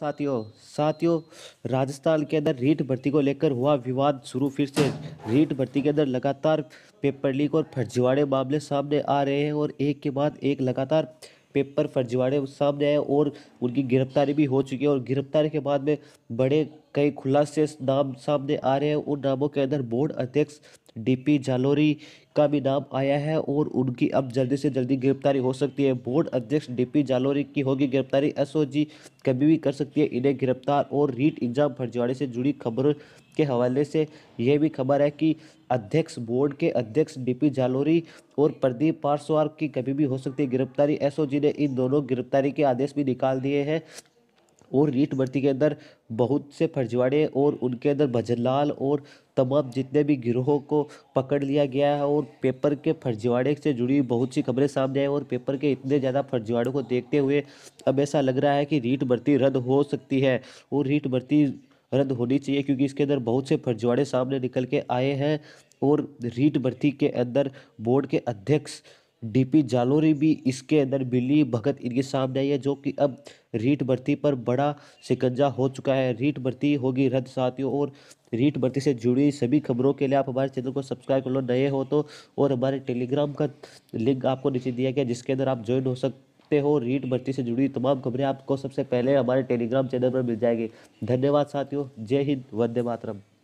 साथियों साथियों राजस्थान के अंदर रीट भर्ती को लेकर हुआ विवाद शुरू फिर से रीट भर्ती के अंदर लगातार पेपर लीक और फर्जीवाड़े मामले सामने आ रहे हैं और एक के बाद एक लगातार पेपर फर्जीवाड़े सामने आए और उनकी गिरफ्तारी भी हो चुकी है और गिरफ्तारी के बाद में बड़े कई खुलासे नाम सामने आ रहे हैं उन नामों के अंदर बोर्ड अध्यक्ष डीपी जालोरी का भी नाम आया है और उनकी अब जल्दी से जल्दी गिरफ्तारी हो सकती है बोर्ड अध्यक्ष डीपी जालोरी की होगी गिरफ्तारी एसओजी कभी भी कर सकती है इन्हें गिरफ्तार और रीट एग्जाम फर्जीवाड़े से जुड़ी खबरों के हवाले से यह भी खबर है कि अध्यक्ष बोर्ड के अध्यक्ष डीपी जालोरी और प्रदीप पारसवार की कभी भी हो सकती है गिरफ्तारी एस ने इन दोनों गिरफ्तारी के आदेश भी निकाल दिए हैं और रीट भर्ती के अंदर बहुत से फर्जवाड़े और उनके अंदर भजनलाल और तमाम जितने भी गिरोहों को पकड़ लिया गया है और पेपर के फर्जवाड़े से जुड़ी बहुत सी खबरें सामने आई और पेपर के इतने ज़्यादा फर्जवाड़ों को देखते हुए अब ऐसा लग रहा है कि रीट भर्ती रद्द हो सकती है और रीट भर्ती रद्द होनी चाहिए क्योंकि इसके अंदर बहुत से फर्जवाड़े सामने निकल के आए हैं और रीट भर्ती के अंदर बोर्ड के अध्यक्ष डीपी जालोरी भी इसके अंदर बिल्ली भगत इनके सामने आई है जो कि अब रीट भर्ती पर बड़ा शिकंजा हो चुका है रीट भर्ती होगी रद्द साथियों और रीट भर्ती से जुड़ी सभी खबरों के लिए आप हमारे चैनल को सब्सक्राइब कर लो नए हो तो और हमारे टेलीग्राम का लिंक आपको नीचे दिया गया जिसके अंदर आप ज्वाइन हो सकते हो रीट भर्ती से जुड़ी तमाम खबरें आपको सबसे पहले हमारे टेलीग्राम चैनल पर मिल जाएगी धन्यवाद साथियों जय हिंद वंदे मातरम